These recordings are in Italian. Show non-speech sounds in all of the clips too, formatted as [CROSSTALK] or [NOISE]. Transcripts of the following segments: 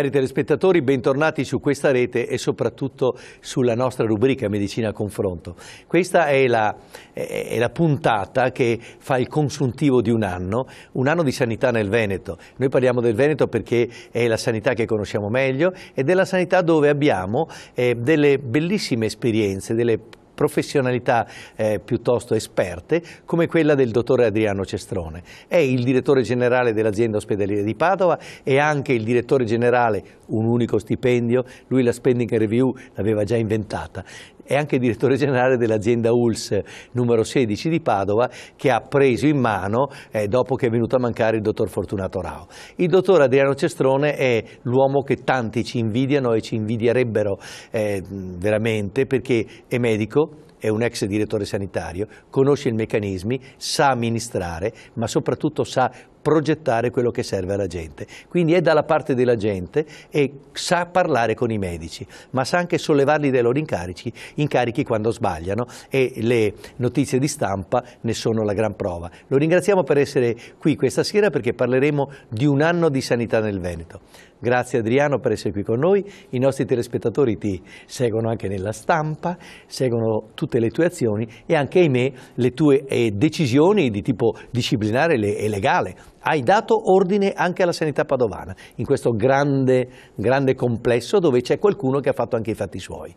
Cari telespettatori, bentornati su questa rete e soprattutto sulla nostra rubrica Medicina a Confronto. Questa è la, è la, puntata che fa il consuntivo di un anno, un anno di sanità nel Veneto. Noi parliamo del Veneto perché è la sanità che conosciamo meglio e della sanità dove abbiamo eh, delle bellissime esperienze, delle professionalità eh, piuttosto esperte, come quella del dottore Adriano Cestrone. È il direttore generale dell'azienda ospedaliera di Padova e anche il direttore generale, un unico stipendio, lui la spending review l'aveva già inventata, è anche direttore generale dell'azienda ULS numero 16 di Padova che ha preso in mano eh, dopo che è venuto a mancare il dottor Fortunato Rao. Il dottor Adriano Cestrone è l'uomo che tanti ci invidiano e ci invidierebbero eh, veramente perché è medico, è un ex direttore sanitario, conosce i meccanismi, sa amministrare, ma soprattutto sa progettare quello che serve alla gente. Quindi è dalla parte della gente e sa parlare con i medici, ma sa anche sollevarli dai loro incarichi, incarichi quando sbagliano e le notizie di stampa ne sono la gran prova. Lo ringraziamo per essere qui questa sera perché parleremo di un anno di sanità nel Veneto. Grazie Adriano per essere qui con noi, i nostri telespettatori ti seguono anche nella stampa, seguono tutte le tue azioni e anche, ahimè, le tue eh, decisioni di tipo disciplinare e legale hai dato ordine anche alla sanità padovana, in questo grande, grande complesso dove c'è qualcuno che ha fatto anche i fatti suoi.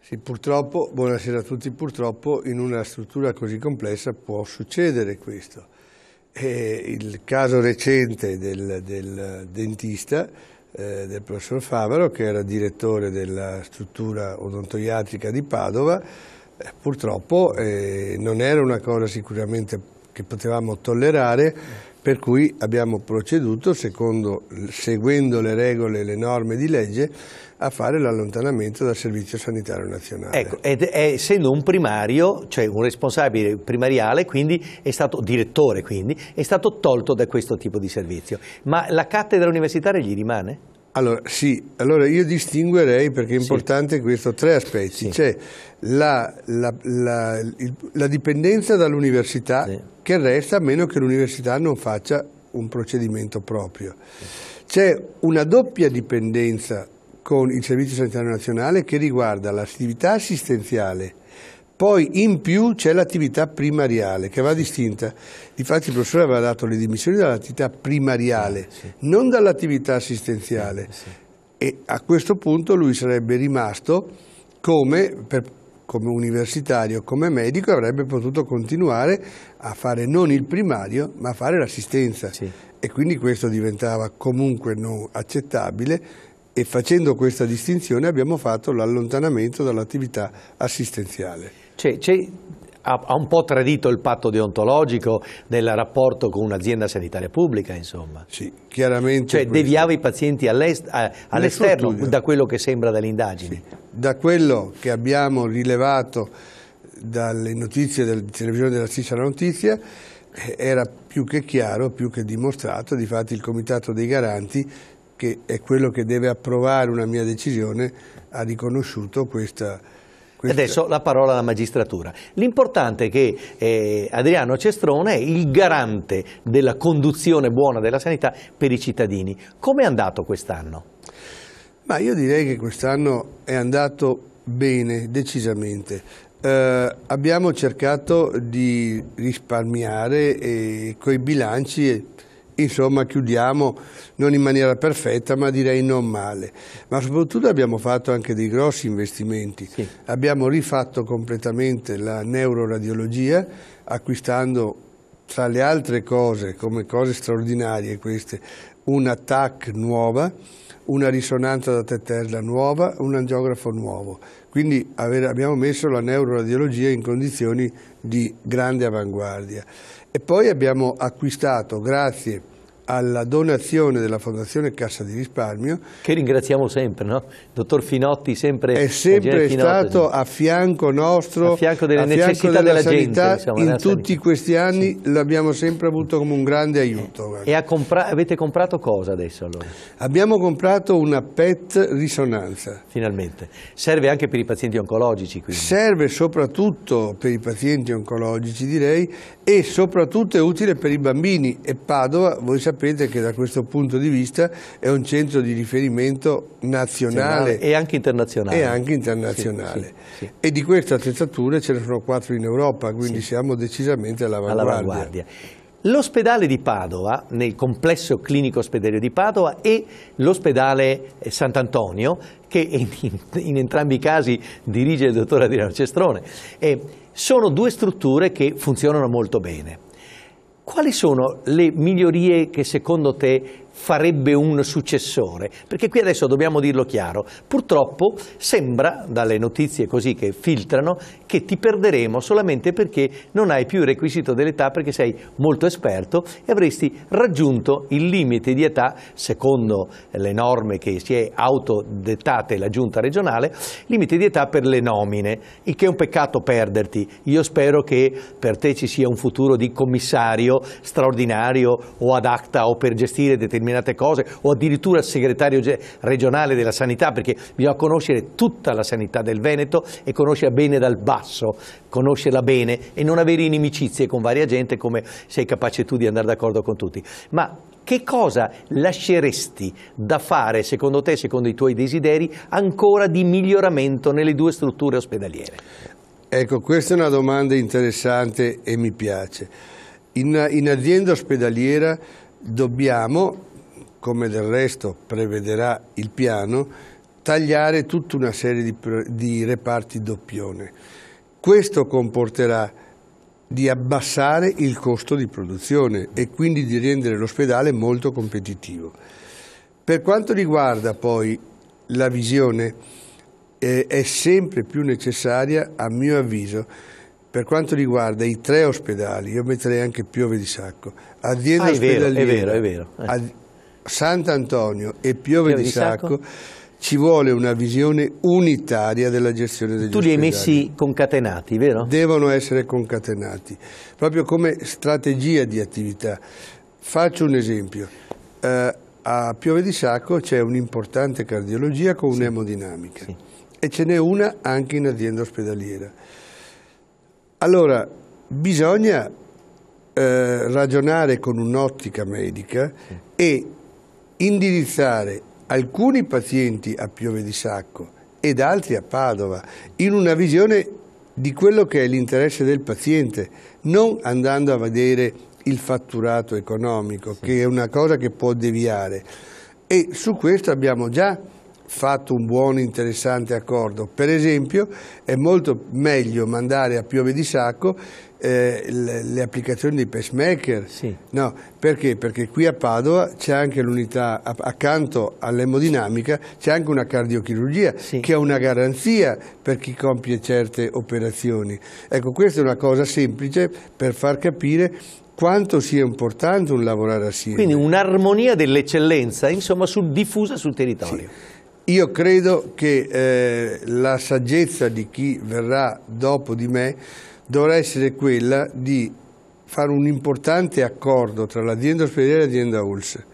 Sì, purtroppo, buonasera a tutti, purtroppo in una struttura così complessa può succedere questo. E il caso recente del, del dentista, eh, del professor Favaro, che era direttore della struttura odontoiatrica di Padova, eh, purtroppo eh, non era una cosa sicuramente che potevamo tollerare, per cui abbiamo proceduto, secondo, seguendo le regole e le norme di legge, a fare l'allontanamento dal Servizio Sanitario Nazionale. Ecco, ed è, essendo un primario, cioè un responsabile primariale, quindi è stato direttore, quindi è stato tolto da questo tipo di servizio. Ma la cattedra universitaria gli rimane? Allora, sì, allora io distinguerei, perché è importante sì. questo, tre aspetti. Sì. C'è la, la, la, la dipendenza dall'università sì. che resta a meno che l'università non faccia un procedimento proprio. C'è una doppia dipendenza con il Servizio Sanitario Nazionale che riguarda l'attività assistenziale poi in più c'è l'attività primariale che va distinta. Infatti il professore aveva dato le dimissioni dall'attività primariale, sì. non dall'attività assistenziale. Sì. E a questo punto lui sarebbe rimasto come, per, come universitario, come medico, avrebbe potuto continuare a fare non il primario, ma a fare l'assistenza. Sì. E quindi questo diventava comunque non accettabile e facendo questa distinzione abbiamo fatto l'allontanamento dall'attività assistenziale. C'è, c'è, ha, ha, un po' tradito il patto deontologico nel rapporto con un'azienda sanitaria pubblica, insomma. Sì, chiaramente. Cioè deviava i pazienti all'est, a, all'esterno da quello che sembra dall'indagine. Sì. Da quello che abbiamo rilevato dalle notizie della televisione della Sicilia Notizia, eh, era più che chiaro, più che dimostrato, difatti il Comitato dei Garanti, che è quello che deve approvare una mia decisione, ha riconosciuto questa questo Adesso è... la parola alla magistratura. L'importante è che eh, Adriano Cestrone è il garante della conduzione buona della sanità per i cittadini. Come è andato quest'anno? Ma io direi che quest'anno è andato bene, decisamente. Eh, abbiamo cercato di risparmiare eh, coi bilanci insomma chiudiamo non in maniera perfetta ma direi non male. Ma soprattutto abbiamo fatto anche dei grossi investimenti, sì. abbiamo rifatto completamente la neuroradiologia acquistando tra le altre cose, come cose straordinarie queste, una TAC nuova, una risonanza da Tetella nuova, un angiografo nuovo. Quindi abbiamo messo la neuroradiologia in condizioni di grande avanguardia. E poi abbiamo acquistato, grazie alla donazione della Fondazione Cassa di Risparmio. Che ringraziamo sempre, no? Dottor Finotti sempre... È sempre stato a fianco nostro, a fianco delle a fianco necessità della, della sanità, gente. Diciamo, in tutti sanità. questi anni sì. l'abbiamo sempre avuto come un grande aiuto. Eh, e compra avete comprato cosa adesso allora? Abbiamo comprato una PET risonanza. Finalmente. Serve anche per i pazienti oncologici quindi. Serve soprattutto per i pazienti oncologici direi e soprattutto è utile per i bambini e Padova, voi sapete sapete che da questo punto di vista è un centro di riferimento nazionale e anche internazionale. E, anche internazionale. Sì, sì, sì. e di queste attrezzature ce ne sono quattro in Europa, quindi siamo decisamente all'avanguardia. L'ospedale di Padova, nel complesso clinico ospedale di Padova e l'ospedale eh, Sant'Antonio, che [LAUGHS] in, in, entrambi i casi dirige il dottor Adriano Cestrone, eh, sono due strutture che funzionano molto bene. Quali sono le migliorie che secondo te farebbe un successore? Perché qui adesso dobbiamo dirlo chiaro, purtroppo sembra dalle notizie così che filtrano che ti perderemo solamente perché non hai più il requisito dell'età perché sei molto esperto e avresti raggiunto il limite di età secondo le norme che si è autodettate la giunta regionale, limite di età per le nomine, il che è un peccato perderti. Io spero che per te ci sia un futuro di commissario straordinario o ad acta o per gestire determinati determinate cose o addirittura il segretario regionale della sanità perché bisogna conoscere tutta la sanità del Veneto e conoscerla bene dal basso, conoscerla bene e non avere inimicizie con varia gente come sei capace tu di andare d'accordo con tutti. Ma che cosa lasceresti da fare, secondo te, secondo i tuoi desideri, ancora di miglioramento nelle due strutture ospedaliere? Ecco, questa è una domanda interessante e mi piace. In, in azienda ospedaliera dobbiamo come del resto prevederà il piano, tagliare tutta una serie di, di reparti doppione. Questo comporterà di abbassare il costo di produzione e quindi di rendere l'ospedale molto competitivo. Per quanto riguarda poi la visione, eh, è sempre più necessaria, a mio avviso, per quanto riguarda i tre ospedali, io metterei anche Piove di Sacco, azienda ah, è ospedaliera, vero, è vero, è vero. Eh. Sant'Antonio e Piove, Piove di, Sacco, di Sacco ci vuole una visione unitaria della gestione degli tu Tu li hai messi concatenati, vero? Devono essere concatenati, proprio come strategia di attività. Faccio un esempio. Eh, a Piove di Sacco c'è un'importante cardiologia con un'emodinamica sì. e ce n'è una anche in azienda ospedaliera. Allora, bisogna eh, ragionare con un'ottica medica sì. e indirizzare alcuni pazienti a Piove di Sacco ed altri a Padova, in una visione di quello che è l'interesse del paziente, non andando a vedere il fatturato economico, che è una cosa che può deviare. E su questo abbiamo già fatto un buon interessante accordo. Per esempio è molto meglio mandare a Piove di Sacco eh, le, le, applicazioni dei pacemaker. Sì. No, perché? Perché qui a Padova c'è anche l'unità, accanto all'emodinamica c'è anche una cardiochirurgia sì. che è una garanzia per chi compie certe operazioni. Ecco, questa è una cosa semplice per far capire quanto sia importante un lavorare assieme. Quindi un'armonia dell'eccellenza, insomma, sul, diffusa sul territorio. Sì. Io credo che eh, la saggezza di chi verrà dopo di me dovrà essere quella di fare un importante accordo tra l'azienda ospedaliera e l'azienda ULS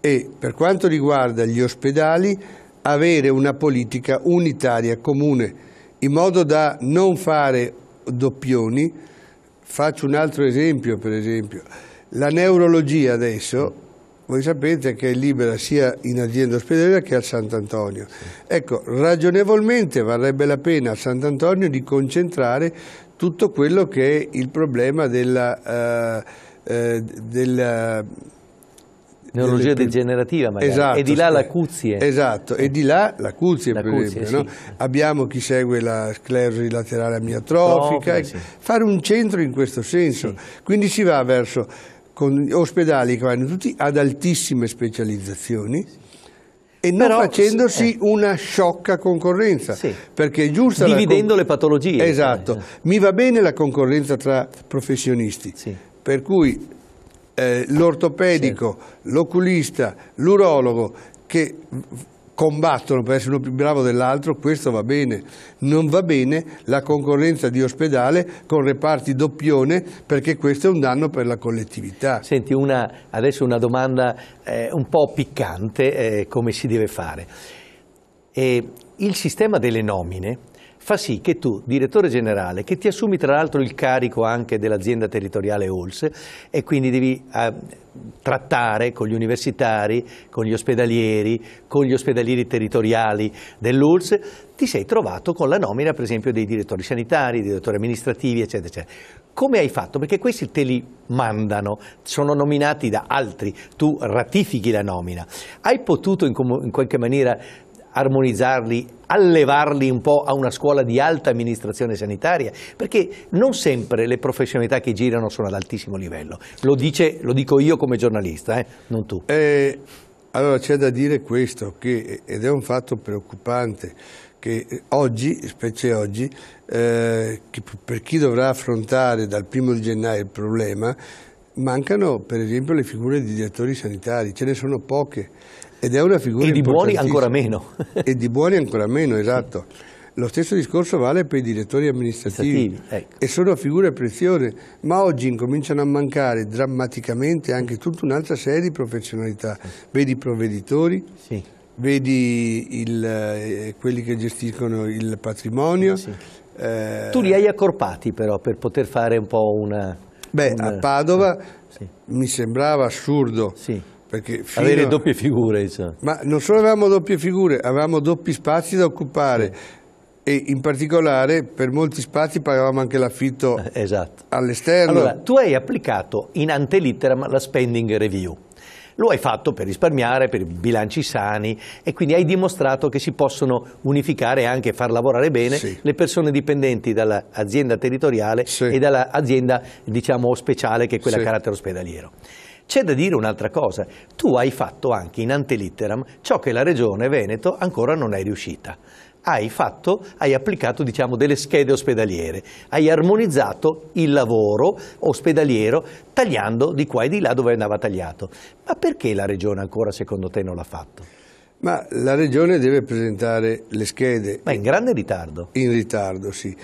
e per quanto riguarda gli ospedali avere una politica unitaria, comune, in modo da non fare doppioni. Faccio un altro esempio, per esempio. La neurologia adesso voi sapete che è libera sia in azienda ospedaliera che al Sant'Antonio. Ecco, ragionevolmente varrebbe la pena a Sant'Antonio di concentrare tutto quello che è il problema della... Eh, eh, della Neurologia delle... degenerativa magari, esatto, e di là la eh, cuzie. Esatto, e di là la cuzie la per cuzie, esempio. Sì. No? Abbiamo chi segue la sclerosi laterale amiotrofica, Trofile, sì. fare un centro in questo senso. Sì. Quindi si va verso con ospedali che vanno tutti ad altissime specializzazioni e non Però, facendosi eh. una sciocca concorrenza, sì. perché è giusta dividendo le patologie. Esatto. Cioè, mi va bene la concorrenza tra professionisti, sì. per cui eh, l'ortopedico, certo. l'oculista, l'urologo che combattono per essere uno più bravo dell'altro, questo va bene. Non va bene la concorrenza di ospedale con reparti doppione perché questo è un danno per la collettività. Senti, una, adesso una domanda eh, un po' piccante, eh, come si deve fare. E il sistema delle nomine fa sì che tu, direttore generale, che ti assumi tra l'altro il carico anche dell'azienda territoriale OLS e quindi devi... Eh, trattare con gli universitari, con gli ospedalieri, con gli ospedalieri territoriali dell'ULS, ti sei trovato con la nomina per esempio dei direttori sanitari, dei direttori amministrativi, eccetera, eccetera. Come hai fatto? Perché questi te li mandano, sono nominati da altri, tu ratifichi la nomina. Hai potuto in, in qualche maniera armonizzarli, allevarli un po' a una scuola di alta amministrazione sanitaria, perché non sempre le professionalità che girano sono ad altissimo livello. Lo, dice, lo dico io come giornalista, eh? non tu. Eh, allora c'è da dire questo, che, ed è un fatto preoccupante, che oggi, specie oggi, eh, per chi dovrà affrontare dal primo di gennaio il problema, mancano per esempio le figure di direttori sanitari, ce ne sono poche ed è una figura E di buoni ancora meno. e di buoni ancora meno, esatto. Lo stesso discorso vale per i direttori amministrativi, ecco. e sono figure preziose, ma oggi incominciano a mancare drammaticamente anche tutta un'altra serie di professionalità. Vedi i provveditori, sì. vedi il, eh, quelli che gestiscono il patrimonio. Sì, sì. Eh... Tu li hai accorpati però per poter fare un po' una Beh, a eh, Padova sì. mi sembrava assurdo. Sì. Avere doppie figure, insomma. Ma non solo avevamo doppie figure, avevamo doppi spazi da occupare. Sì. E in particolare per molti spazi pagavamo anche l'affitto eh, esatto. all'esterno. Allora, tu hai applicato in antelittera la spending review. Lo hai fatto per risparmiare, per bilanci sani e quindi hai dimostrato che si possono unificare e anche far lavorare bene sì. le persone dipendenti dall'azienda territoriale sì. e dall'azienda diciamo, speciale che è quella a carattere ospedaliero. C'è da dire un'altra cosa, tu hai fatto anche in antelitteram ciò che la Regione Veneto ancora non è riuscita hai fatto, hai applicato diciamo, delle schede ospedaliere, hai armonizzato il lavoro ospedaliero tagliando di qua e di là dove andava tagliato. Ma perché la Regione ancora secondo te non l'ha fatto? Ma la Regione deve presentare le schede. Ma in grande ritardo. In ritardo, sì.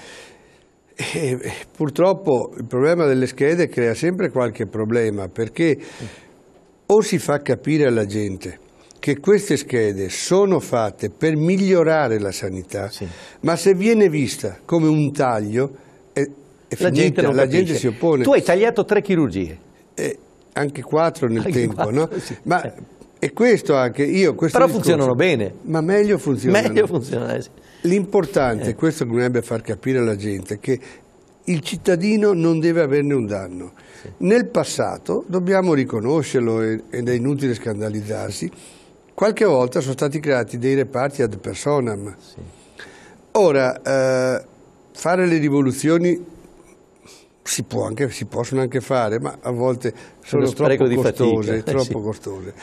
E eh, purtroppo il problema delle schede crea sempre qualche problema perché o si fa capire alla gente che queste schede sono fatte per migliorare la sanità, sì. ma se viene vista come un taglio, è, è la, finita, gente la gente si oppone. Tu hai tagliato tre chirurgie. Eh, anche quattro nel anche tempo, quattro, no? Sì. Ma e eh. questo anche io. Questo Però discorso, funzionano bene. Ma meglio funzionano. Meglio funzionano, eh, sì. L'importante, eh. questo dovrebbe far capire alla gente, che il cittadino non deve averne un danno. Sì. Nel passato, dobbiamo riconoscerlo ed è inutile scandalizzarsi, Qualche volta sono stati creati dei reparti ad personam. Sì. Ora, eh, fare le rivoluzioni si, anche, si, possono anche fare, ma a volte sono troppo costose, fatica, eh, troppo sì. costose.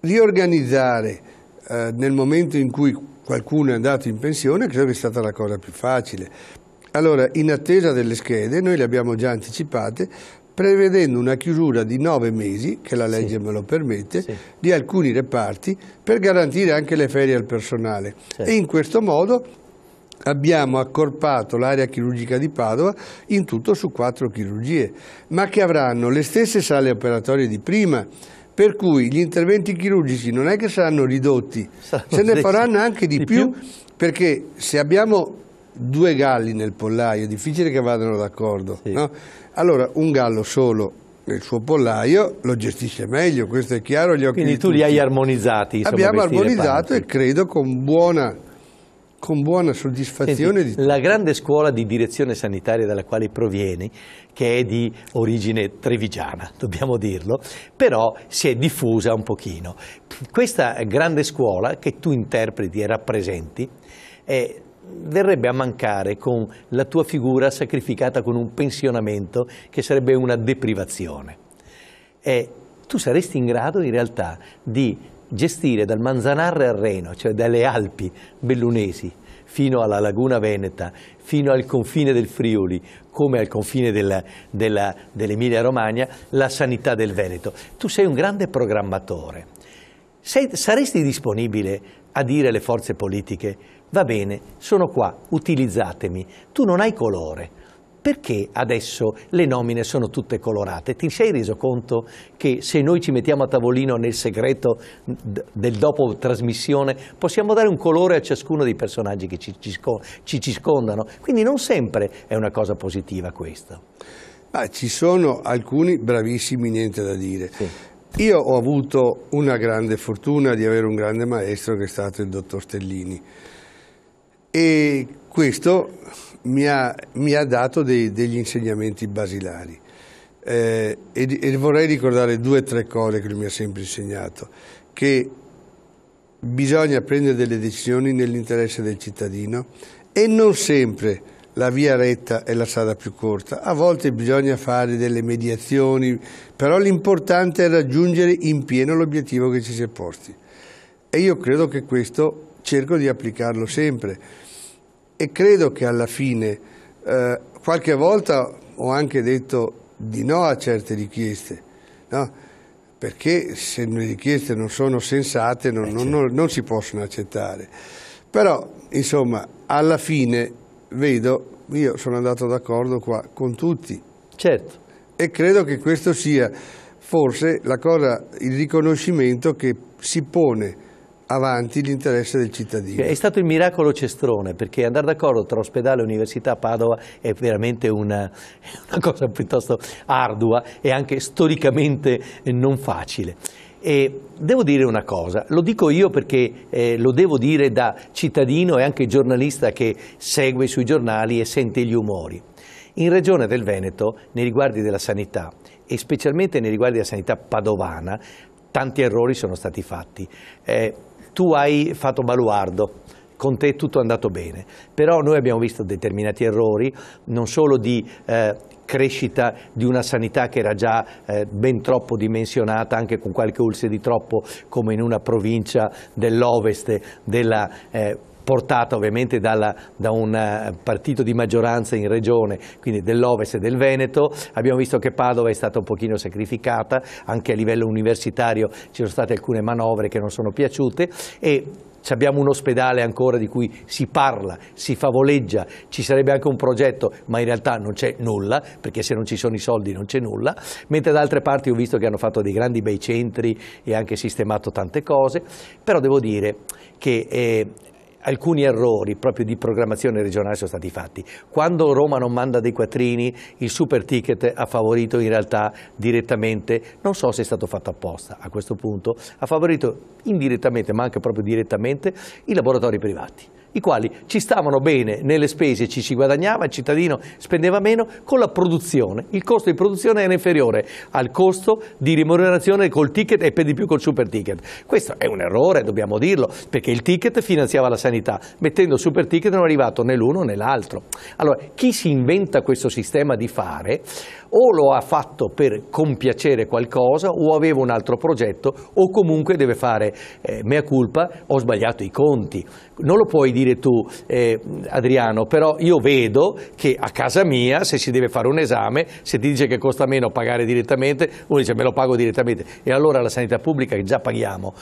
Riorganizzare eh, nel momento in cui qualcuno è andato in pensione credo che sia stata la cosa più facile. Allora, in attesa delle schede, noi le abbiamo già anticipate, prevedendo una chiusura di nove mesi, che la legge sì. me lo permette, sì. di alcuni reparti per garantire anche le ferie al personale. Certo. E in questo modo abbiamo accorpato l'area chirurgica di Padova in tutto su quattro chirurgie, ma che avranno le stesse sale operatorie di prima, per cui gli interventi chirurgici non è che saranno ridotti, Sarà se ne [LAUGHS] faranno anche di, di più, più, perché se abbiamo due galli nel pollaio, è difficile che vadano d'accordo. Sì. No? Allora un gallo solo nel suo pollaio lo gestisce meglio, questo è chiaro. Gli occhi Quindi tu li hai armonizzati. Insomma, Abbiamo armonizzato e credo con buona, con buona soddisfazione. Senti, di... La grande scuola di direzione sanitaria dalla quale provieni, che è di origine trevigiana, dobbiamo dirlo, però si è diffusa un pochino. Questa grande scuola che tu interpreti e rappresenti è verrebbe a mancare con la tua figura sacrificata con un pensionamento che sarebbe una deprivazione. E tu saresti in grado in realtà di gestire dal Manzanarre al Reno, cioè dalle Alpi bellunesi fino alla Laguna Veneta, fino al confine del Friuli, come al confine dell'Emilia dell Romagna, la sanità del Veneto. Tu sei un grande programmatore. Sei, saresti disponibile a dire alle forze politiche va bene, sono qua, utilizzatemi, tu non hai colore. Perché adesso le nomine sono tutte colorate? Ti sei reso conto che se noi ci mettiamo a tavolino nel segreto del dopo trasmissione possiamo dare un colore a ciascuno dei personaggi che ci ci, ci scondano? Quindi non sempre è una cosa positiva questo. Ah, ci sono alcuni bravissimi, niente da dire. Sì. Io ho avuto una grande fortuna di avere un grande maestro che è stato il dottor Stellini e questo mi ha, mi ha dato dei, degli insegnamenti basilari. Eh, e, e, vorrei ricordare due o tre cose che lui mi ha sempre insegnato, che bisogna prendere delle decisioni nell'interesse del cittadino e non sempre la via retta è la strada più corta, a volte bisogna fare delle mediazioni, però l'importante è raggiungere in pieno l'obiettivo che ci si è posti. E io credo che questo cerco di applicarlo sempre e credo che alla fine eh, qualche volta ho anche detto di no a certe richieste, no? perché se le richieste non sono sensate non, eh, non, certo. non, non si possono accettare. Però, insomma, alla fine vedo, io sono andato d'accordo qua con tutti. Certo. E credo che questo sia forse cosa, il riconoscimento che si pone avanti l'interesse del cittadino. È stato il miracolo Cestrone, perché andare d'accordo tra ospedale e università Padova è veramente una, [LAUGHS] una cosa piuttosto ardua e anche storicamente non facile. E devo dire una cosa, lo dico io perché eh, lo devo dire da cittadino e anche giornalista che segue sui giornali e sente gli umori. In Regione del Veneto, nei riguardi della sanità, e specialmente nei riguardi della sanità padovana, tanti errori sono stati fatti. Eh, tu hai fatto baluardo, con te tutto è andato bene, però noi abbiamo visto determinati errori, non solo di eh, crescita di una sanità che era già eh, ben troppo dimensionata, anche con qualche ulse di troppo, come in una provincia dell'ovest della eh, portata ovviamente dalla, da un eh, partito di maggioranza in regione, quindi dell'Ovest e del Veneto. Abbiamo visto che Padova è stata un pochino sacrificata, anche a livello universitario ci sono state alcune manovre che non sono piaciute e abbiamo un ospedale ancora di cui si parla, si favoleggia, ci sarebbe anche un progetto, ma in realtà non c'è nulla, perché se non ci sono i soldi non c'è nulla, mentre da altre parti ho visto che hanno fatto dei grandi bei centri e anche sistemato tante cose, però devo dire che eh, alcuni errori proprio di programmazione regionale sono stati fatti. Quando Roma non manda dei quattrini, il super ticket ha favorito in realtà direttamente, non so se è stato fatto apposta a questo punto, ha favorito indirettamente ma anche proprio direttamente i laboratori privati i quali ci stavano bene nelle spese, ci si guadagnava, il cittadino spendeva meno, con la produzione. Il costo di produzione era inferiore al costo di rimunerazione col ticket e per di più col super ticket. Questo è un errore, dobbiamo dirlo, perché il ticket finanziava la sanità, mettendo super ticket non è arrivato né l'uno né l'altro. Allora, chi si inventa questo sistema di fare o lo ha fatto per compiacere qualcosa o aveva un altro progetto o comunque deve fare eh, mea culpa, ho sbagliato i conti. Non lo puoi dire tu eh, Adriano, però io vedo che a casa mia se si deve fare un esame, se ti dice che costa meno pagare direttamente, uno dice me lo pago direttamente e allora la sanità pubblica che già paghiamo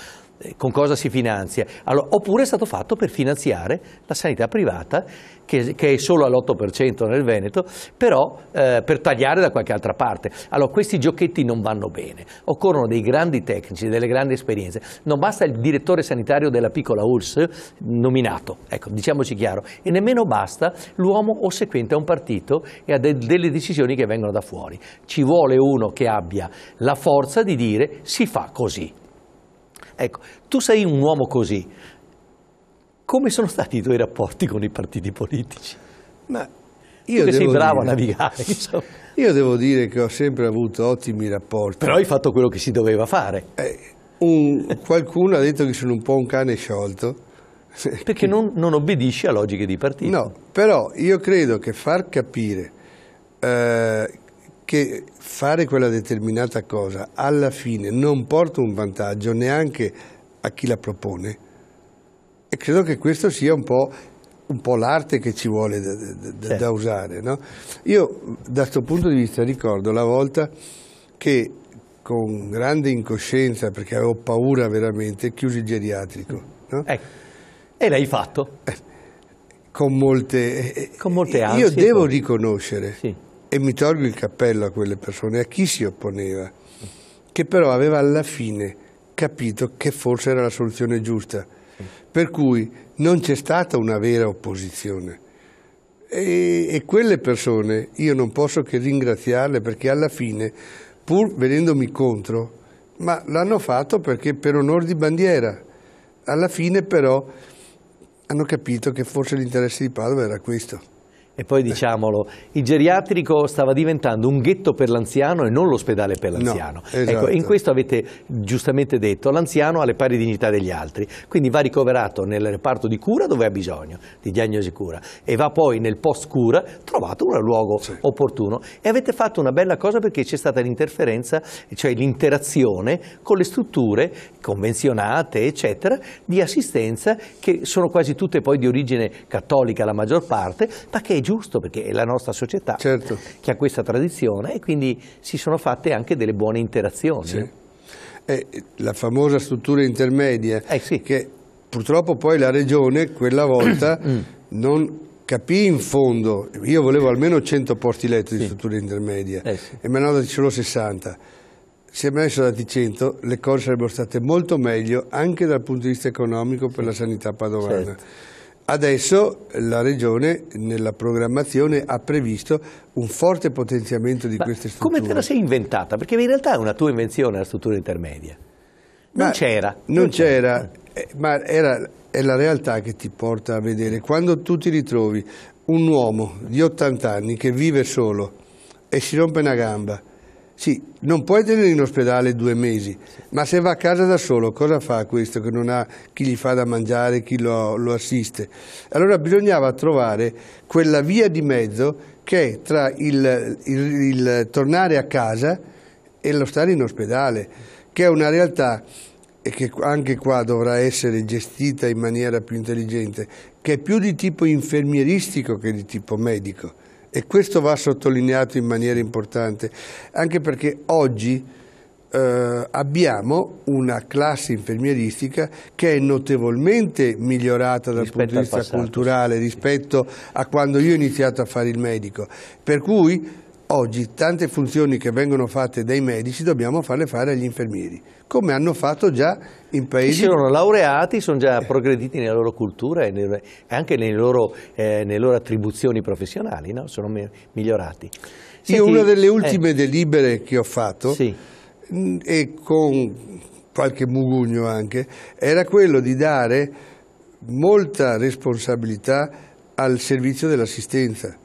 eh, con cosa si finanzia. Allora, oppure è stato fatto per finanziare la sanità privata, che, che è solo all'8% nel Veneto, però eh, per tagliare da qualche altra parte. Allora, questi giochetti non vanno bene. Occorrono dei grandi tecnici, delle grandi esperienze. Non basta il direttore sanitario della piccola URSS nominato, ecco, diciamoci chiaro, e nemmeno basta l'uomo ossequente a un partito e a de delle decisioni che vengono da fuori. Ci vuole uno che abbia la forza di dire si fa così. Ecco, tu sei un uomo così. Come sono stati i tuoi rapporti con i partiti politici? Ma io tu sei bravo dire, a navigare. Insomma. [LAUGHS] Io devo dire che ho sempre avuto ottimi rapporti. Però hai fatto quello che si doveva fare. Eh, un, qualcuno ha detto che sono un po' un cane sciolto. [LAUGHS] Perché non, non obbedisce a logiche di partito. No, però io credo che far capire eh, che fare quella determinata cosa alla fine non porta un vantaggio neanche a chi la propone. E credo che questo sia un po', po l'arte che ci vuole da, da, certo. da usare. No? Io da questo punto di vista ricordo la volta che con grande incoscienza, perché avevo paura veramente, chiusi il geriatrico. No? Ecco. E l'hai fatto? Eh, con molte, con molte ansie. Io devo riconoscere sì e mi tolgo il cappello a quelle persone, a chi si opponeva, che però aveva alla fine capito che forse era la soluzione giusta, per cui non c'è stata una vera opposizione. E, e quelle persone io non posso che ringraziarle perché alla fine, pur vedendomi contro, ma l'hanno fatto perché per onor di bandiera. Alla fine però hanno capito che forse l'interesse di Padova era questo. E poi diciamolo, il geriatrico stava diventando un ghetto per l'anziano e non l'ospedale per l'anziano. No, ecco, esatto. Ecco, in questo avete giustamente detto, l'anziano ha le pari dignità degli altri, quindi va ricoverato nel reparto di cura dove ha bisogno, di diagnosi cura, e va poi nel post cura trovato un luogo sì. opportuno. E avete fatto una bella cosa perché c'è stata l'interferenza, cioè l'interazione con le strutture convenzionate, eccetera, di assistenza che sono quasi tutte poi di origine cattolica la maggior parte, ma che è giusto perché è la nostra società certo. che ha questa tradizione e quindi si sono fatte anche delle buone interazioni. Sì. Eh, la famosa struttura intermedia eh, sì. che purtroppo poi la regione quella volta [CLEARS THROAT] mm. non capì in fondo, io volevo almeno 100 posti letto di sì. struttura intermedia eh, sì. e me ne hanno dati solo 60. Se me ne sono dati 100 le cose sarebbero state molto meglio anche dal punto di vista economico per la sanità padovana. Certo Adesso la Regione nella programmazione ha previsto un forte potenziamento di Ma queste strutture. Come te la sei inventata? Perché in realtà è una tua invenzione la struttura intermedia. Non c'era. Non c'era, eh, ma era, è la realtà che ti porta a vedere. Quando tu ti ritrovi un uomo di 80 anni che vive solo e si rompe una gamba sì, non puoi tenere in ospedale due mesi, ma se va a casa da solo cosa fa questo che non ha chi gli fa da mangiare, chi lo, lo assiste? Allora bisognava trovare quella via di mezzo che è tra il, il, il tornare a casa e lo stare in ospedale, che è una realtà e che anche qua dovrà essere gestita in maniera più intelligente, che è più di tipo infermieristico che di tipo medico. E questo va sottolineato in maniera importante, anche perché oggi eh, abbiamo una classe infermieristica che è notevolmente migliorata dal rispetto punto di vista passato, culturale rispetto a quando io ho iniziato a fare il medico. Per cui Oggi tante funzioni che vengono fatte dai medici dobbiamo farle fare agli infermieri, come hanno fatto già in paesi... Si sono laureati, sono già progrediti nella loro cultura e anche nelle loro, eh, nelle loro, attribuzioni professionali, no? sono migliorati. Senti, Io una delle eh. ultime eh, delibere che ho fatto, sì. Mm, e con qualche mugugno anche, era quello di dare molta responsabilità al servizio dell'assistenza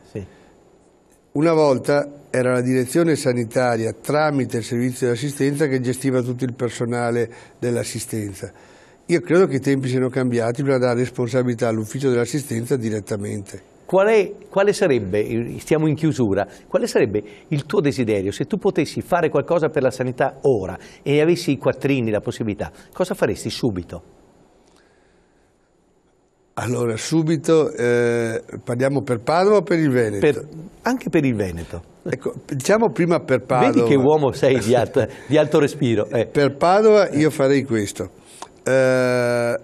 una volta era la direzione sanitaria tramite il servizio di assistenza che gestiva tutto il personale dell'assistenza. Io credo che i tempi siano cambiati, bisogna dare responsabilità all'ufficio dell'assistenza direttamente. Qual è, quale sarebbe, stiamo in chiusura, quale sarebbe il tuo desiderio se tu potessi fare qualcosa per la sanità ora e avessi i quattrini, la possibilità, cosa faresti subito? Allora, subito eh, parliamo per Padova o per il Veneto? Per, anche per il Veneto. Ecco, diciamo prima per Padova. Vedi che uomo sei di, alto, di alto respiro. Eh. Per Padova io farei questo. Eh,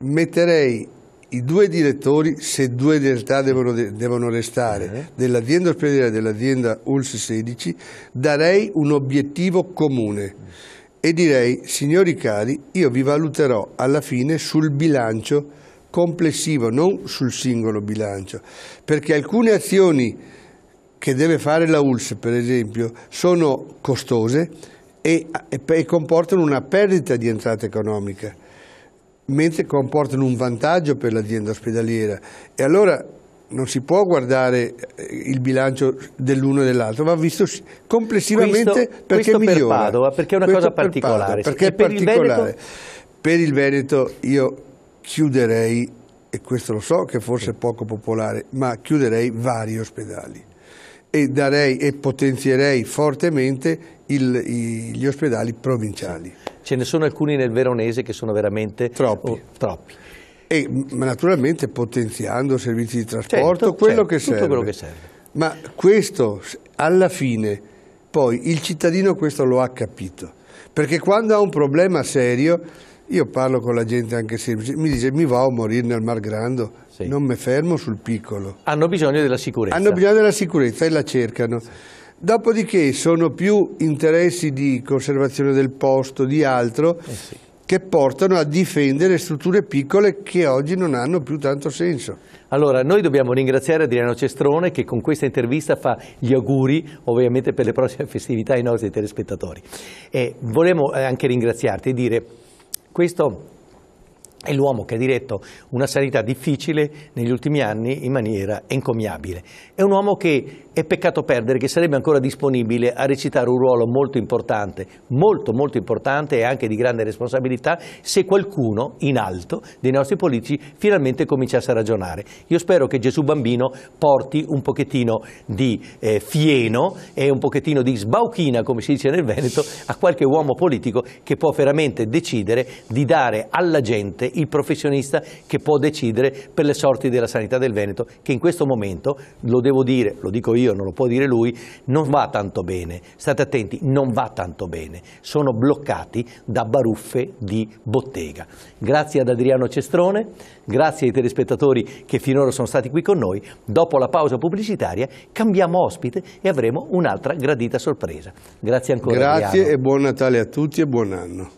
metterei i due direttori, se due direttori devono, devono, restare, eh. dell'azienda ospedaliera e dell'azienda ULS 16, darei un obiettivo comune e direi, signori cari, io vi valuterò alla fine sul bilancio complessivo, non sul singolo bilancio, perché alcune azioni che deve fare la ULS, per esempio, sono costose e, e, e comportano una perdita di entrata economica, mentre comportano un vantaggio per l'azienda ospedaliera. E allora non si può guardare eh, il bilancio dell'uno e dell'altro, va visto complessivamente questo, perché questo migliora. Per Padova, perché è una questo cosa particolare. Padova, perché è per particolare. Il Per il Veneto io chiuderei, e questo lo so che forse è poco popolare, ma chiuderei vari ospedali e darei e potenzierei fortemente il, i, gli ospedali provinciali. Ce ne sono alcuni nel veronese che sono veramente troppi. Oh, troppi e naturalmente potenziando servizi di trasporto, certo, quello, certo, che serve. quello che serve. Ma questo alla fine poi il cittadino questo lo ha capito, perché quando ha un problema serio, io parlo con la gente anche semplice, mi dice mi va a morire nel Mar Grande, sì. non mi fermo sul piccolo. Hanno bisogno della sicurezza. Hanno bisogno della sicurezza e la cercano. Sì. Dopodiché sono più interessi di conservazione del posto, di altro, eh sì che portano a difendere strutture piccole che oggi non hanno più tanto senso. Allora, noi dobbiamo ringraziare Adriano Cestrone che con questa intervista fa gli auguri ovviamente per le prossime festività ai nostri telespettatori. E volevo eh, anche ringraziarti e dire questo è l'uomo che ha diretto una sanità difficile negli ultimi anni in maniera encomiabile. È un uomo che è peccato perdere che sarebbe ancora disponibile a recitare un ruolo molto importante, molto molto importante e anche di grande responsabilità se qualcuno in alto dei nostri politici finalmente cominciasse a ragionare. Io spero che Gesù Bambino porti un pochettino di eh, fieno e un pochettino di sbauchina, come si dice nel Veneto, a qualche uomo politico che può veramente decidere di dare alla gente il professionista che può decidere per le sorti della sanità del Veneto, che in questo momento, lo devo dire, lo dico io, io, non lo può dire lui, non va tanto bene. State attenti, non va tanto bene. Sono bloccati da baruffe di bottega. Grazie ad Adriano Cestrone, grazie ai telespettatori che finora sono stati qui con noi. Dopo la pausa pubblicitaria cambiamo ospite e avremo un'altra gradita sorpresa. Grazie ancora. Grazie Adriano. e buon Natale a tutti e buon anno.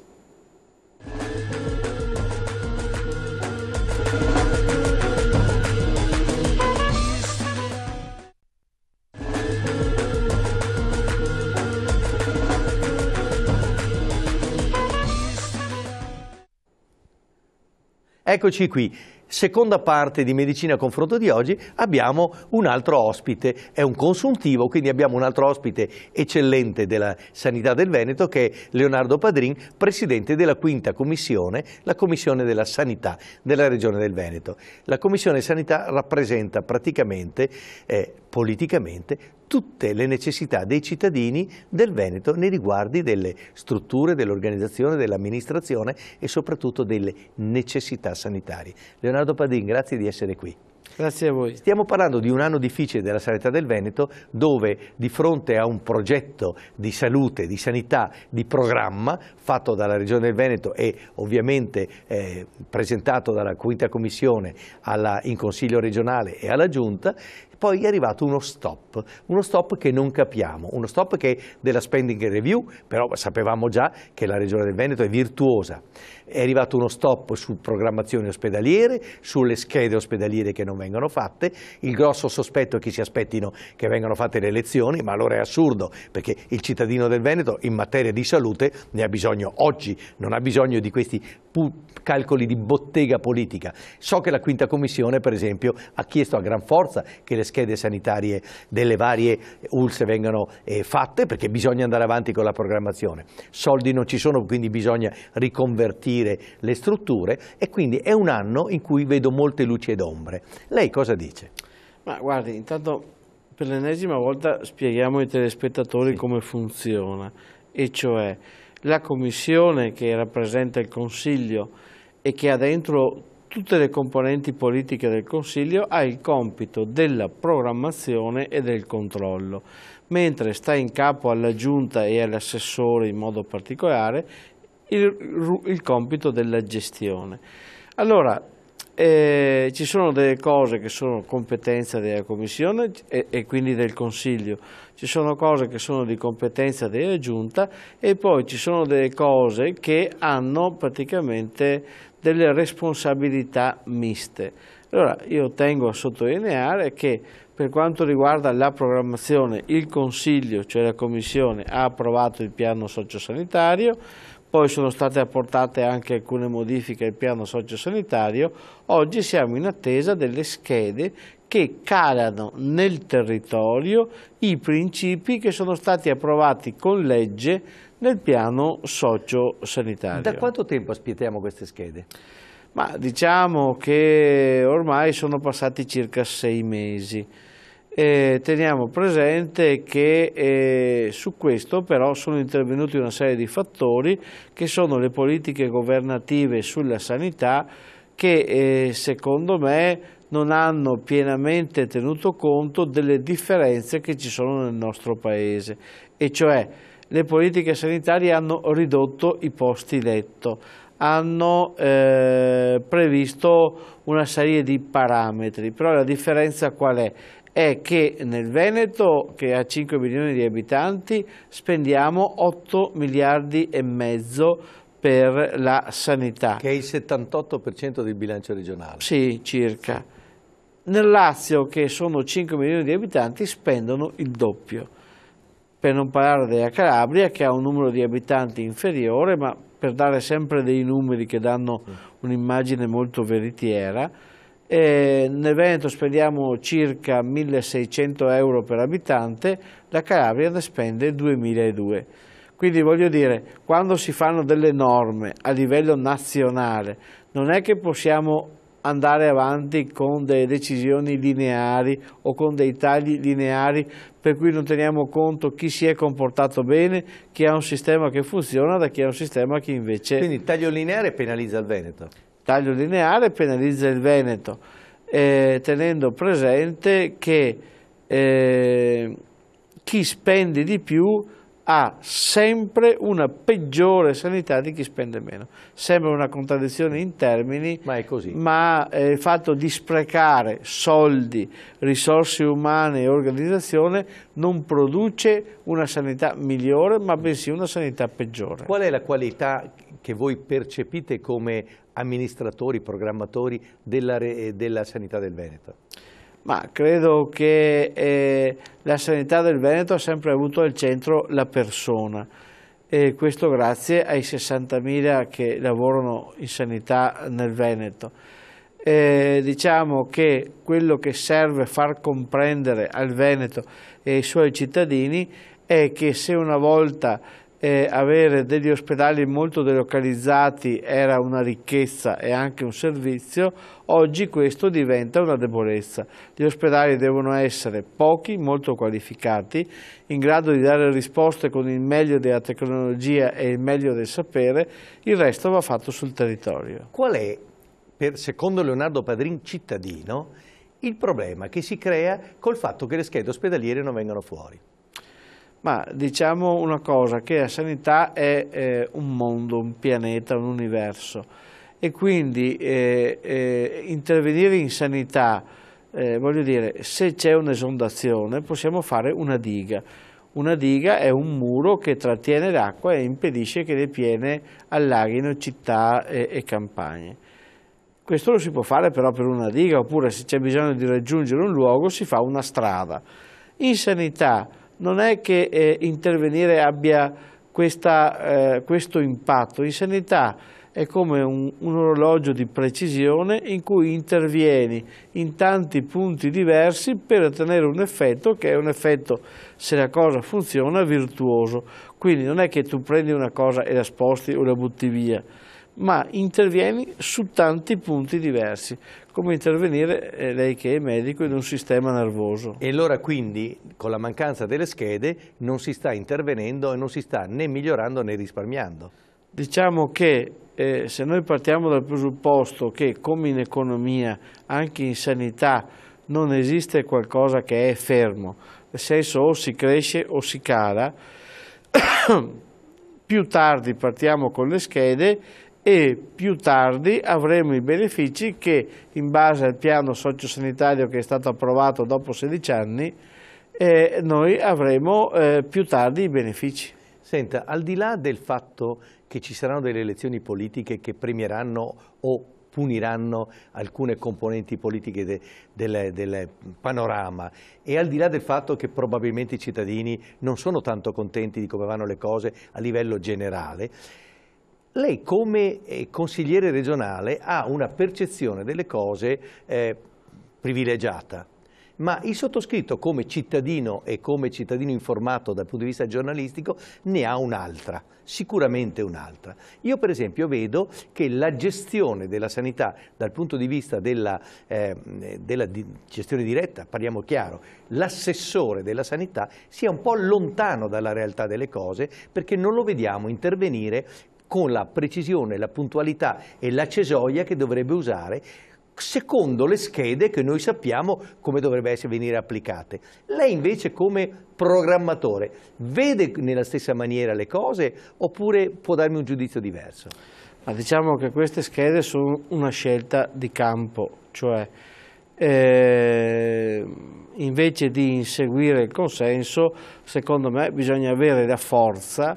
Eccoci qui. Seconda parte di Medicina a confronto di oggi, abbiamo un altro ospite, è un consultivo, quindi abbiamo un altro ospite eccellente della Sanità del Veneto che è Leonardo Padrin, presidente della quinta commissione, la commissione della sanità della Regione del Veneto. La commissione sanità rappresenta praticamente, eh, politicamente, tutte le necessità dei cittadini del Veneto nei riguardi delle strutture, dell'organizzazione, dell'amministrazione e soprattutto delle necessità sanitarie. Leonardo Padin, grazie di essere qui. Grazie a voi. Stiamo parlando di un anno difficile della sanità del Veneto dove di fronte a un progetto di salute, di sanità, di programma fatto dalla Regione del Veneto e ovviamente eh, presentato dalla Quinta Commissione alla, in Consiglio regionale e alla Giunta, poi è arrivato uno stop, uno stop che non capiamo, uno stop che è della spending review, però sapevamo già che la Regione del Veneto è virtuosa. È arrivato uno stop su programmazioni ospedaliere, sulle schede ospedaliere che non vengono fatte, il grosso sospetto è che si aspettino che vengano fatte le elezioni, ma allora è assurdo, perché il cittadino del Veneto in materia di salute ne ha bisogno oggi, non ha bisogno di questi calcoli di bottega politica. So che la quinta commissione, per esempio, ha chiesto a gran forza che le schede schede sanitarie delle varie ULS vengano eh, fatte perché bisogna andare avanti con la programmazione. Soldi non ci sono, quindi bisogna riconvertire le strutture e quindi è un anno in cui vedo molte luci ed ombre. Lei cosa dice? Ma guardi, intanto per l'ennesima volta spieghiamo ai telespettatori sì. come funziona, e cioè la commissione che rappresenta il Consiglio e che ha dentro tutte le componenti politiche del Consiglio ha il compito della programmazione e del controllo, mentre sta in capo alla Giunta e all'assessore in modo particolare il, il compito della gestione. Allora, eh, ci sono delle cose che sono competenza della Commissione e, e, quindi del Consiglio, ci sono cose che sono di competenza della Giunta e poi ci sono delle cose che hanno praticamente delle responsabilità miste. Allora io tengo a sottolineare che per quanto riguarda la programmazione il Consiglio, cioè la Commissione, ha approvato il piano sociosanitario, poi sono state apportate anche alcune modifiche al piano sociosanitario, oggi siamo in attesa delle schede che calano nel territorio i principi che sono stati approvati con legge nel piano socio-sanitario. Da quanto tempo aspettiamo queste schede? Ma diciamo che ormai sono passati circa sei mesi. Eh, teniamo presente che eh, su questo però sono intervenuti una serie di fattori che sono le politiche governative sulla sanità che eh, secondo me non hanno pienamente tenuto conto delle differenze che ci sono nel nostro paese e cioè le politiche sanitarie hanno ridotto i posti letto, hanno eh, previsto una serie di parametri, però la differenza qual è? È che nel Veneto, che ha 5 milioni di abitanti, spendiamo 8 miliardi e mezzo per la sanità. Che è il 78% del bilancio regionale. Sì, circa. Nel Lazio, che sono 5 milioni di abitanti, spendono il doppio per non parlare della Calabria che ha un numero di abitanti inferiore, ma per dare sempre dei numeri che danno un'immagine molto veritiera. E nel Veneto spendiamo circa 1600 euro per abitante, la Calabria ne spende 2200. Quindi voglio dire, quando si fanno delle norme a livello nazionale, non è che possiamo andare avanti con delle decisioni lineari o con dei tagli lineari per cui non teniamo conto chi si è comportato bene, chi ha un sistema che funziona da chi ha un sistema che invece... Quindi il taglio lineare penalizza il Veneto? Taglio lineare penalizza il Veneto, eh, tenendo presente che eh, chi spende di più ha sempre una peggiore sanità di chi spende meno. Sembra una contraddizione in termini, ma è così. Ma eh, il fatto di sprecare soldi, risorse umane e organizzazione non produce una sanità migliore, ma bensì una sanità peggiore. Qual è la qualità che voi percepite come amministratori, programmatori della, eh, della sanità del Veneto? Ma credo che eh, la sanità del Veneto ha sempre avuto al centro la persona e questo grazie ai 60.000 che lavorano in sanità nel Veneto. Eh, diciamo che quello che serve far comprendere al Veneto e ai suoi cittadini è che se una volta eh, avere degli ospedali molto delocalizzati era una ricchezza e anche un servizio, oggi questo diventa una debolezza. Gli ospedali devono essere pochi, molto qualificati, in grado di dare risposte con il meglio della tecnologia e il meglio del sapere, il resto va fatto sul territorio. Qual è, per, secondo Leonardo Padrin cittadino, il problema che si crea col fatto che le schede ospedaliere non vengano fuori? Ma diciamo una cosa, che la sanità è eh, un mondo, un pianeta, un universo e quindi eh, eh, intervenire in sanità, eh, voglio dire, se c'è un'esondazione possiamo fare una diga. Una diga è un muro che trattiene l'acqua e impedisce che le piene allaghino città e, eh, e campagne. Questo lo si può fare però per una diga, oppure se c'è bisogno di raggiungere un luogo si fa una strada. In sanità non è che eh, intervenire abbia questa, eh, questo impatto. In sanità è come un, un, orologio di precisione in cui intervieni in tanti punti diversi per ottenere un effetto che è un effetto, se la cosa funziona, virtuoso. Quindi non è che tu prendi una cosa e la sposti o la butti via, ma intervieni su tanti punti diversi come intervenire, eh, lei che è medico, in un sistema nervoso. E allora quindi con la mancanza delle schede non si sta intervenendo e non si sta né migliorando né risparmiando. Diciamo che eh, se noi partiamo dal presupposto che come in economia, anche in sanità, non esiste qualcosa che è fermo, nel senso o si cresce o si cala, [COUGHS] più tardi partiamo con le schede e più tardi avremo i benefici che in base al piano sociosanitario che è stato approvato dopo 16 anni eh, noi avremo eh, più tardi i benefici. Senta, al di là del fatto che ci saranno delle elezioni politiche che premieranno o puniranno alcune componenti politiche de, del, del, panorama e al di là del fatto che probabilmente i cittadini non sono tanto contenti di come vanno le cose a livello generale, lei come eh, consigliere regionale ha una percezione delle cose eh, privilegiata, ma il sottoscritto come cittadino e come cittadino informato dal punto di vista giornalistico ne ha un'altra, sicuramente un'altra. Io per esempio vedo che la gestione della sanità dal punto di vista della, eh, della di gestione diretta, parliamo chiaro, l'assessore della sanità sia un po' lontano dalla realtà delle cose perché non lo vediamo intervenire con la precisione, la puntualità e la cesoia che dovrebbe usare secondo le schede che noi sappiamo come dovrebbe essere venire applicate. Lei invece come programmatore vede nella stessa maniera le cose oppure può darmi un giudizio diverso? Ma diciamo che queste schede sono una scelta di campo, cioè eh, invece di inseguire il consenso, secondo me bisogna avere la forza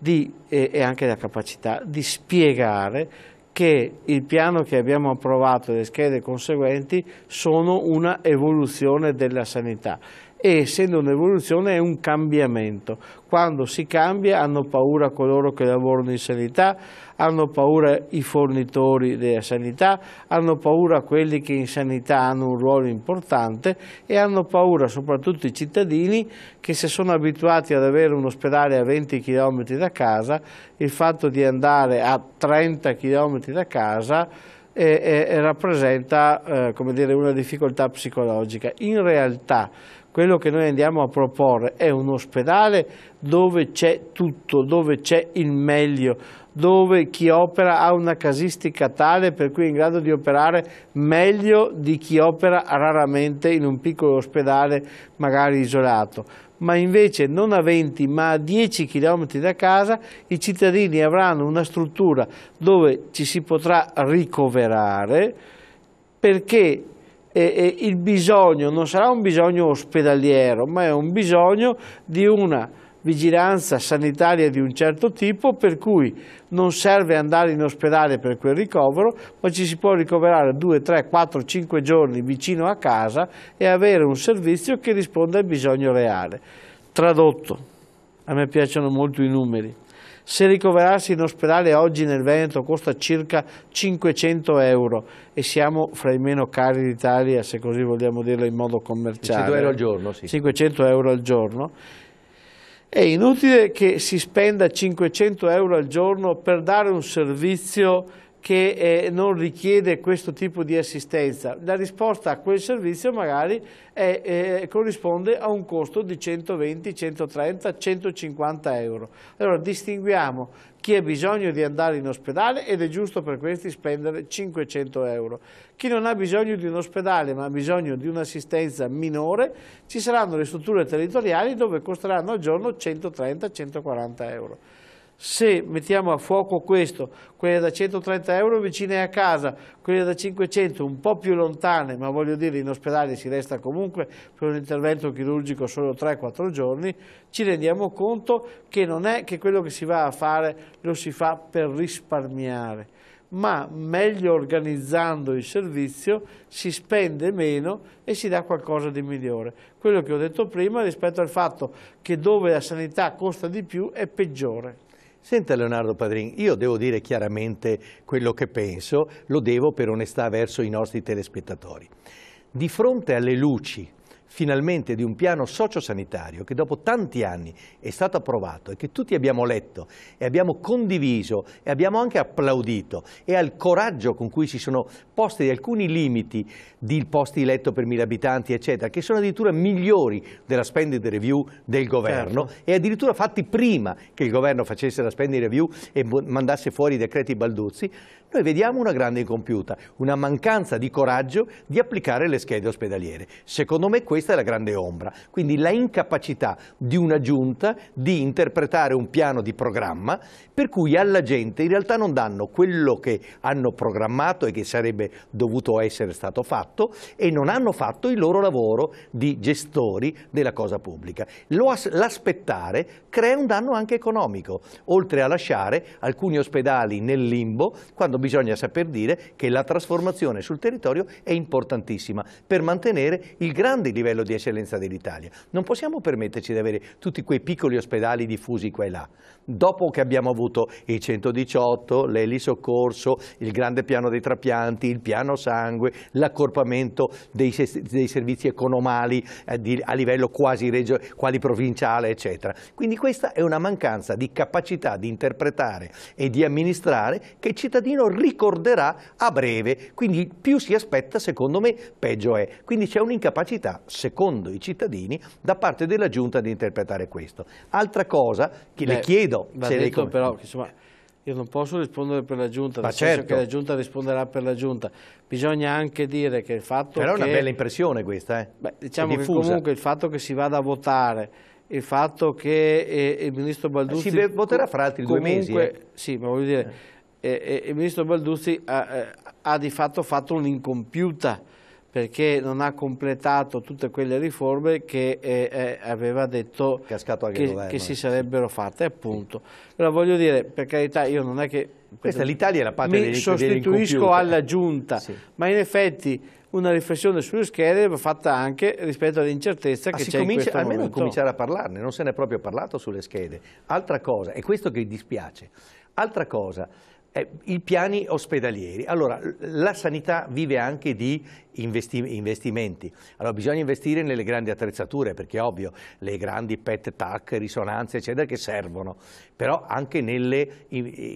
di, e, anche la capacità di spiegare che il piano che abbiamo approvato e le schede conseguenti sono una evoluzione della sanità e essendo un'evoluzione è un cambiamento. Quando si cambia hanno paura coloro che lavorano in sanità, hanno paura i fornitori della sanità, hanno paura quelli che in sanità hanno un ruolo importante e hanno paura soprattutto i cittadini che se sono abituati ad avere un ospedale a 20 km da casa, il fatto di andare a 30 km da casa e, eh, e, eh, e rappresenta eh, dire, una difficoltà psicologica. In realtà quello che noi andiamo a proporre è un ospedale dove c'è tutto, dove c'è il meglio, dove chi opera ha una casistica tale per cui è in grado di operare meglio di chi opera raramente in un piccolo ospedale magari isolato ma invece non a 20 ma a 10 km da casa i cittadini avranno una struttura dove ci si potrà ricoverare perché eh, eh il bisogno non sarà un bisogno ospedaliero ma è un bisogno di una vigilanza sanitaria di un certo tipo per cui non serve andare in ospedale per quel ricovero ma ci si può ricoverare 2, 3, 4, 5 giorni vicino a casa e avere un servizio che risponda al bisogno reale. Tradotto, a me piacciono molto i numeri, se ricoverarsi in ospedale oggi nel Veneto costa circa 500 euro e siamo fra i meno cari d'Italia, se così vogliamo dirlo in modo commerciale. 500 euro al giorno, sì. 500 euro al giorno è inutile che si spenda 500 euro al giorno per dare un servizio che eh, non richiede questo tipo di assistenza. La risposta a quel servizio magari è, eh, corrisponde a un costo di 120, 130, 150 euro. Allora distinguiamo chi ha bisogno di andare in ospedale ed è giusto per questi spendere 500 euro. Chi non ha bisogno di un ospedale ma ha bisogno di un'assistenza minore, ci saranno le strutture territoriali dove costeranno al giorno 130-140 euro se mettiamo a fuoco questo, quelle da 130 euro vicine a casa, quelle da 500 un po' più lontane, ma voglio dire in ospedale si resta comunque per un intervento chirurgico solo 3-4 giorni, ci rendiamo conto che non è che quello che si va a fare lo si fa per risparmiare, ma meglio organizzando il servizio si spende meno e si dà qualcosa di migliore. Quello che ho detto prima rispetto al fatto che dove la sanità costa di più è peggiore. Senta Leonardo Padrin, io devo dire chiaramente quello che penso, lo devo per onestà verso i nostri telespettatori. Di fronte alle luci finalmente di un piano sociosanitario che dopo tanti anni è stato approvato e che tutti abbiamo letto e abbiamo condiviso e abbiamo anche applaudito e al coraggio con cui si sono posti alcuni limiti di posti letto per mille abitanti eccetera che sono addirittura migliori della spending review del governo certo. e addirittura fatti prima che il governo facesse la spending review e mandasse fuori i decreti Balduzzi noi vediamo una grande incompiuta, una mancanza di coraggio di applicare le schede ospedaliere. Secondo me questa è la grande ombra, quindi la incapacità di una giunta di interpretare un piano di programma per cui alla gente in realtà non danno quello che hanno programmato e che sarebbe dovuto essere stato fatto e non hanno fatto il loro lavoro di gestori della cosa pubblica. L'aspettare crea un danno anche economico, oltre a lasciare alcuni ospedali nel limbo quando bisogna saper dire che la trasformazione sul territorio è importantissima per mantenere il grande livello di eccellenza dell'Italia. Non possiamo permetterci di avere tutti quei piccoli ospedali diffusi qua e là. Dopo che abbiamo avuto il 118, l'elisoccorso, il grande piano dei trapianti, il piano sangue, l'accorpamento dei, dei, servizi economali eh, di, a livello quasi, regio, quasi provinciale, eccetera. Quindi questa è una mancanza di capacità di interpretare e di amministrare che il cittadino ricorderà a breve, quindi più si aspetta secondo me peggio è. Quindi c'è un'incapacità, secondo i cittadini, da parte della Giunta di interpretare questo. Altra cosa che Beh, le chiedo... Se detto come... però, insomma, io non posso rispondere per la Giunta, Ma nel certo. senso che la Giunta risponderà per la Giunta. Bisogna anche dire che il fatto Però che... è una bella impressione questa, eh? Beh, diciamo che comunque il fatto che si vada a votare il fatto che eh, il ministro eh, Balduzzi... Si voterà fra altri due mesi. Eh? Sì, ma voglio dire, eh eh, il ministro Balduzzi ha, eh, ha di fatto fatto un'incompiuta perché non ha completato tutte quelle riforme che eh, eh aveva detto che, che, si sarebbero fatte, appunto. Però voglio dire, per carità, io non è che... Questa è l'Italia è la patria degli Mi sostituisco alla Giunta, sì. ma in effetti una riflessione sulle schede va fatta anche rispetto all'incertezza che c'è in questo almeno momento. Almeno cominciare a parlarne, non se ne è proprio parlato sulle schede. Altra cosa, e questo che dispiace, altra cosa... Eh, I piani ospedalieri. Allora, la sanità vive anche di investimenti. Allora, bisogna investire nelle grandi attrezzature, perché è ovvio, le grandi PET, TAC, risonanze, eccetera, che servono. Però anche nelle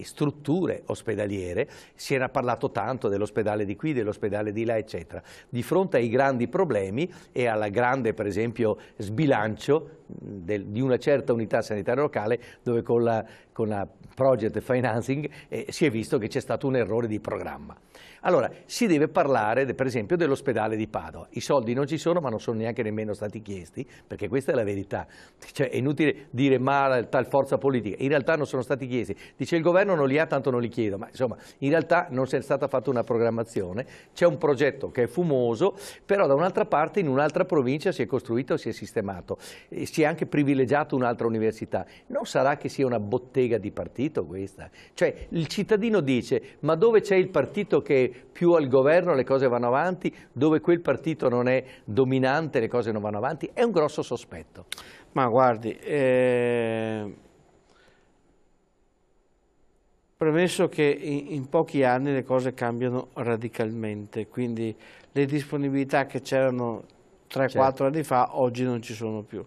strutture ospedaliere si era parlato tanto dell'ospedale di qui, dell'ospedale di là, eccetera. Di fronte ai grandi problemi e alla grande, per esempio, sbilancio del, di una certa unità sanitaria locale dove con la, con la project financing eh, si è visto che c'è stato un errore di programma. Allora, si deve parlare per esempio dell'ospedale di Padova. I soldi non ci sono ma non sono neanche nemmeno stati chiesti, perché questa è la verità. Cioè, è inutile dire ma tal forza politica, in realtà non sono stati chiesti. Dice il governo non li ha, tanto non li chiedo, ma insomma in realtà non si è stata fatta una programmazione, c'è un progetto che è fumoso, però da un'altra parte in un'altra provincia si è costruito, si è sistemato, e si è anche privilegiato un'altra università. Non sarà che sia una bottega di partito questa? Cioè il cittadino dice ma dove c'è il partito che più al governo le cose vanno avanti, dove quel partito non è dominante le cose non vanno avanti, è un grosso sospetto. Ma guardi, eh... premesso che in, pochi anni le cose cambiano radicalmente, quindi le disponibilità che c'erano 3-4 certo. anni fa oggi non ci sono più.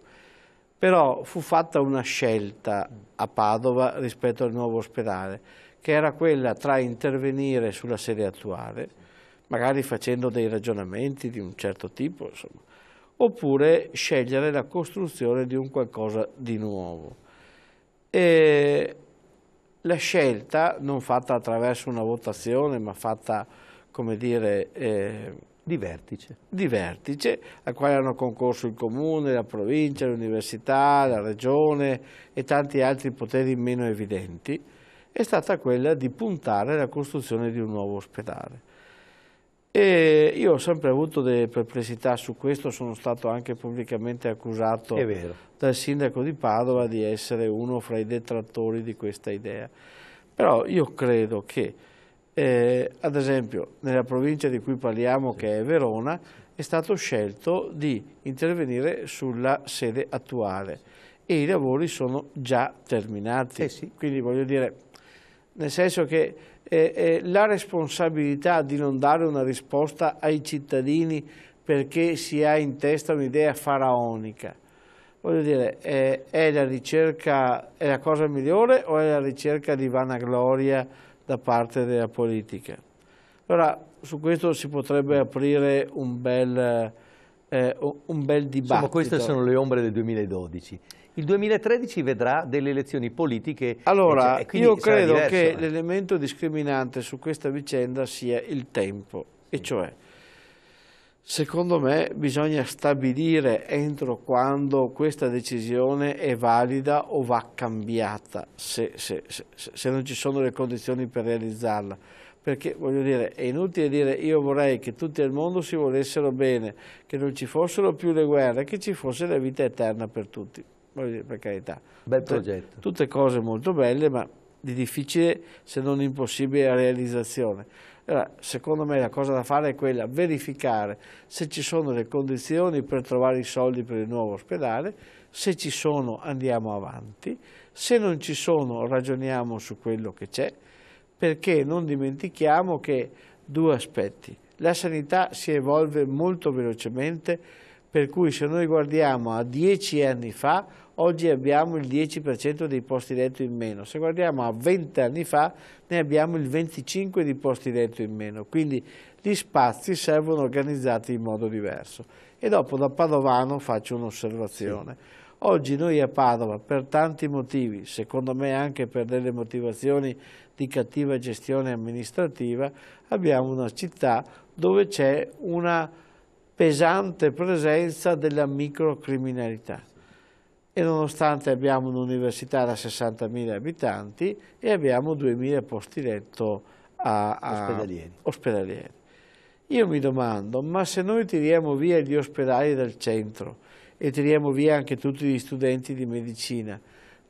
Però fu fatta una scelta a Padova rispetto al nuovo ospedale che era quella tra intervenire sulla sede attuale, magari facendo dei ragionamenti di un certo tipo, insomma, oppure scegliere la costruzione di un qualcosa di nuovo. E la scelta, non fatta attraverso una votazione, ma fatta, come dire... Eh, di vertice. Di vertice, al quale hanno concorso il comune, la provincia, l'università, la regione e tanti altri poteri meno evidenti è stata quella di puntare alla costruzione di un nuovo ospedale. E io ho sempre avuto delle perplessità su questo, sono stato anche pubblicamente accusato dal sindaco di Padova di essere uno fra i detrattori di questa idea. Però io credo che, eh, ad esempio, nella provincia di cui parliamo, che è Verona, è stato scelto di intervenire sulla sede attuale e i lavori sono già terminati. Eh sì. Quindi voglio dire, nel senso che eh, eh, la responsabilità di non dare una risposta ai cittadini perché si ha in testa un'idea faraonica, voglio dire, è, eh, è, la ricerca, è la cosa migliore o è la ricerca di vanagloria da parte della politica? Allora, su questo si potrebbe aprire un bel, eh, eh un bel dibattito. Insomma, queste sono le ombre del 2012 il 2013 vedrà delle elezioni politiche. Eh, allora, cioè, io credo diverso, che l'elemento discriminante su questa vicenda sia il tempo, e cioè, secondo me, bisogna stabilire entro quando questa decisione è valida o va cambiata, se, se, se, se non ci sono le condizioni per realizzarla perché voglio dire, è inutile dire io vorrei che tutti al mondo si volessero bene, che non ci fossero più le guerre, che ci fosse la vita eterna per tutti per carità. Bel tutte, Tutte cose molto belle, ma di difficile se non impossibile realizzazione. Allora, secondo me la cosa da fare è quella, verificare se ci sono le condizioni per trovare i soldi per il nuovo ospedale, se ci sono andiamo avanti, se non ci sono ragioniamo su quello che c'è, perché non dimentichiamo che due aspetti. La sanità si evolve molto velocemente, per cui se noi guardiamo a dieci anni fa oggi abbiamo il 10% dei posti letto in meno. Se guardiamo a 20 anni fa ne abbiamo il 25% di posti letto in meno, quindi gli spazi servono organizzati in modo diverso. E dopo da Padovano faccio un'osservazione. Sì. Oggi noi a Padova, per tanti motivi, secondo me anche per delle motivazioni di cattiva gestione amministrativa, abbiamo una città dove c'è una pesante presenza della microcriminalità e nonostante abbiamo un'università da 60.000 abitanti e abbiamo 2.000 posti letto a, a ospedalieri. ospedalieri. Io mi domando, ma se noi tiriamo via gli ospedali dal centro e tiriamo via anche tutti gli studenti di medicina,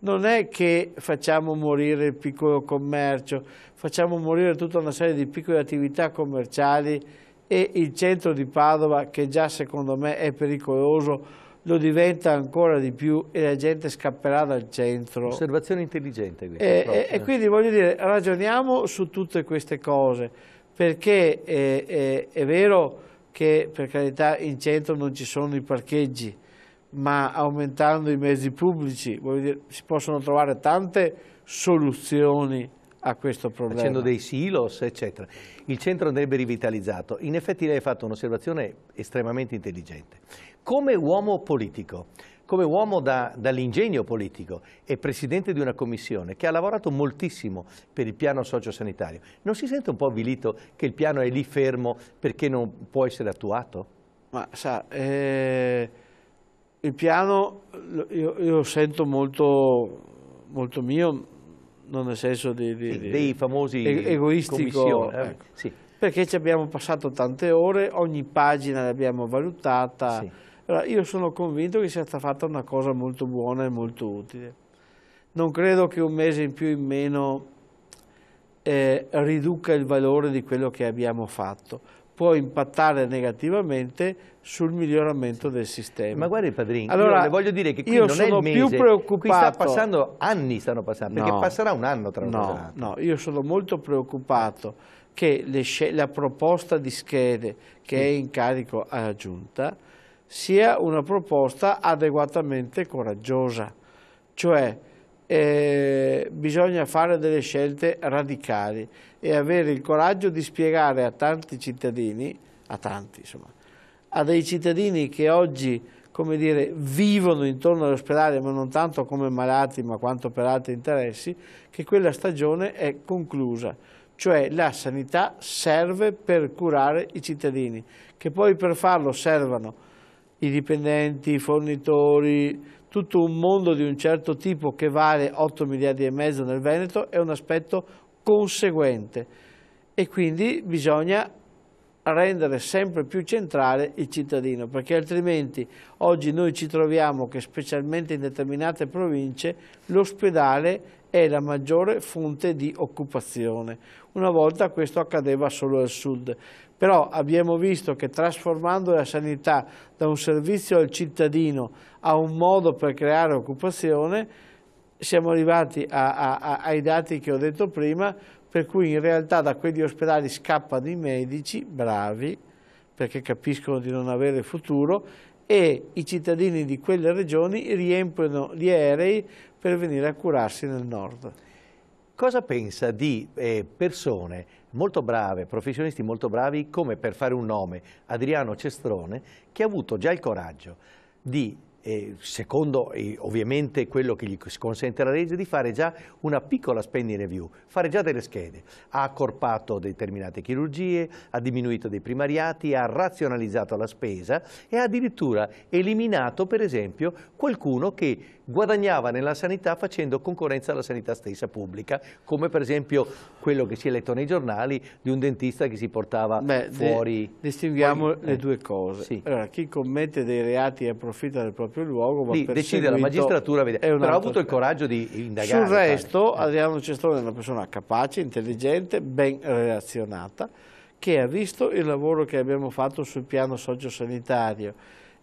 non è che facciamo morire il piccolo commercio, facciamo morire tutta una serie di piccole attività commerciali e il centro di Padova, che già secondo me è pericoloso, lo diventa ancora di più e la gente scapperà dal centro. Osservazione intelligente questa. Eh, eh, e, e, eh. e quindi voglio dire, ragioniamo su tutte queste cose, perché è, è, è vero che per carità in centro non ci sono i parcheggi, ma aumentando i mezzi pubblici voglio dire, si possono trovare tante soluzioni a questo problema. Facendo dei silos, eccetera. Il centro andrebbe rivitalizzato. In effetti lei ha fatto un'osservazione estremamente intelligente come uomo politico, come uomo da, dall'ingegno politico e presidente di una commissione che ha lavorato moltissimo per il piano sociosanitario, non si sente un po' avvilito che il piano è lì fermo perché non può essere attuato? Ma sa, eh, il piano io, lo sento molto, molto, mio, non nel senso di, di, sì, dei famosi egoistico, eh, ecco. sì. perché ci abbiamo passato tante ore, ogni pagina l'abbiamo valutata. Sì allora, io sono convinto che sia stata fatta una cosa molto buona e molto utile. Non credo che un mese in più in meno eh, riduca il valore di quello che abbiamo fatto. Può impattare negativamente sul miglioramento del sistema. Ma guardi Padrini, allora, le voglio dire che qui non sono è il mese, più preoccupato. qui sta passando, anni stanno passando, no, perché passerà un anno tra no, No, io sono molto preoccupato che le, la proposta di schede che sì. è in carico alla Giunta sia una proposta adeguatamente coraggiosa, cioè eh, bisogna fare delle scelte radicali e avere il coraggio di spiegare a tanti cittadini, a tanti insomma, a dei cittadini che oggi come dire, vivono intorno all'ospedale, ma non tanto come malati, ma quanto per altri interessi, che quella stagione è conclusa. Cioè la sanità serve per curare i cittadini, che poi per farlo servano i dipendenti, i fornitori, tutto un mondo di un certo tipo che vale 8 miliardi e mezzo nel Veneto è un aspetto conseguente e quindi bisogna rendere sempre più centrale il cittadino perché altrimenti oggi noi ci troviamo che specialmente in determinate province l'ospedale è la maggiore fonte di occupazione. Una volta questo accadeva solo al sud, però abbiamo visto che trasformando la sanità da un servizio al cittadino a un modo per creare occupazione, siamo arrivati a, a, a, ai dati che ho detto prima, per cui in realtà da quegli ospedali scappano i medici bravi, perché capiscono di non avere futuro, e i cittadini di quelle regioni riempiono gli aerei per venire a curarsi nel nord. Cosa pensa di eh, persone molto brave, professionisti molto bravi, come per fare un nome, Adriano Cestrone, che ha avuto già il coraggio di eh, secondo eh, ovviamente quello che gli consente la legge, di fare già una piccola spending review, fare già delle schede. Ha accorpato determinate chirurgie, ha diminuito dei primariati, ha razionalizzato la spesa e ha addirittura eliminato per esempio qualcuno che guadagnava nella sanità facendo concorrenza alla sanità stessa pubblica, come per esempio quello che si è letto nei giornali di un dentista che si portava Beh, fuori. distinguiamo fuori, le eh. due cose. Sì. Allora, chi commette dei reati e approfitta del proprio luogo va Lì, decide la magistratura, vede. però ha avuto il coraggio di indagare. Sul resto eh. Adriano Cestone è una persona capace, intelligente, ben relazionata, che ha visto il lavoro che abbiamo fatto sul piano sociosanitario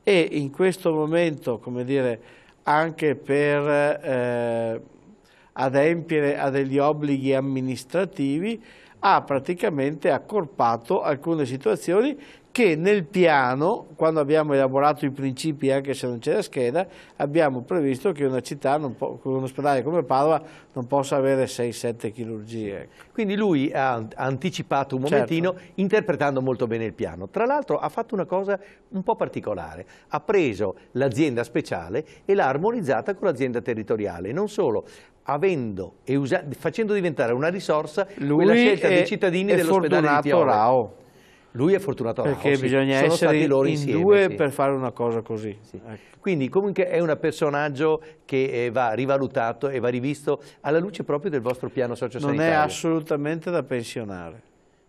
e in questo momento, come dire, anche per eh, adempiere a degli obblighi amministrativi, ha praticamente accorpato alcune situazioni che nel piano, quando abbiamo elaborato i principi anche se non c'è la scheda, abbiamo previsto che una città, un ospedale come Padova, non possa avere 6-7 chirurgie. Ecco. Quindi lui ha anticipato un certo. momentino certo. interpretando molto bene il piano. Tra l'altro ha fatto una cosa un po' particolare, ha preso l'azienda speciale e l'ha armonizzata con l'azienda territoriale. Non solo, avendo e facendo diventare una risorsa Lui quella scelta dei cittadini dell'ospedale di Tioro. Rao. Lui è fortunato alla Perché Rossi. bisogna Sono essere loro in insieme, due sì. per fare una cosa così. Sì. Ecco. Quindi comunque è un personaggio che eh, va rivalutato e va rivisto alla luce proprio del vostro piano sociosanitario. Non è assolutamente da pensionare.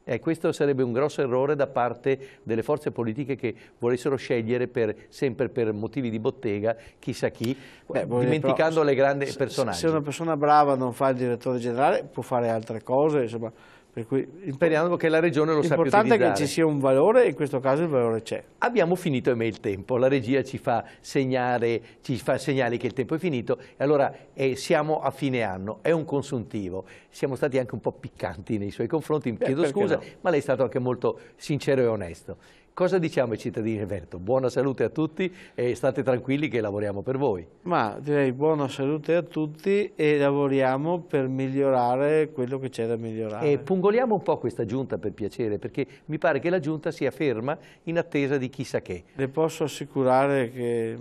Eh, questo sarebbe un grosso errore da parte delle forze politiche che volessero scegliere per, sempre per motivi di bottega chissà chi, Beh, dimenticando però, le grandi personaggi. Se una persona brava non fa il direttore generale può fare altre cose, insomma per cui imperiamo che la regione lo sappia utilizzare. L'importante è che ci sia un valore e in questo caso il valore c'è. Abbiamo finito e il tempo, la regia ci fa, segnare, ci fa segnali che il tempo è finito e allora eh, siamo a fine anno, è un consuntivo. Siamo stati anche un po' piccanti nei suoi confronti, mi chiedo scusa, no? ma lei è stato anche molto sincero e onesto. Cosa diciamo ai cittadini di Veneto? Buona salute a tutti e state tranquilli che lavoriamo per voi. Ma direi buona salute a tutti e lavoriamo per migliorare quello che c'è da migliorare. E pungoliamo un po' questa giunta per piacere, perché mi pare che la giunta sia ferma in attesa di chissà che. Le posso assicurare che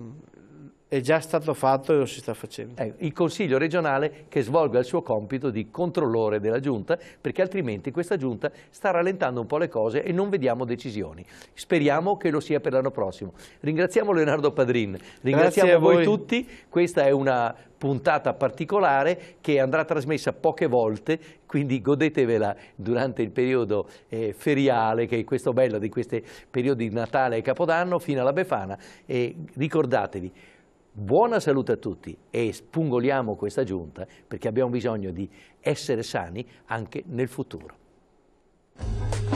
è già stato fatto e lo si sta facendo. Eh, il Consiglio regionale che svolga il suo compito di controllore della Giunta, perché altrimenti questa Giunta sta rallentando un po' le cose e non vediamo decisioni. Speriamo che lo sia per l'anno prossimo. Ringraziamo Leonardo Padrin, ringraziamo voi. voi tutti, questa è una puntata particolare che andrà trasmessa poche volte, quindi godetevela durante il periodo eh, feriale, che è questo bello di questi periodi di Natale e Capodanno, fino alla Befana e ricordatevi buona salute a tutti e spungoliamo questa giunta perché abbiamo bisogno di essere sani anche nel futuro.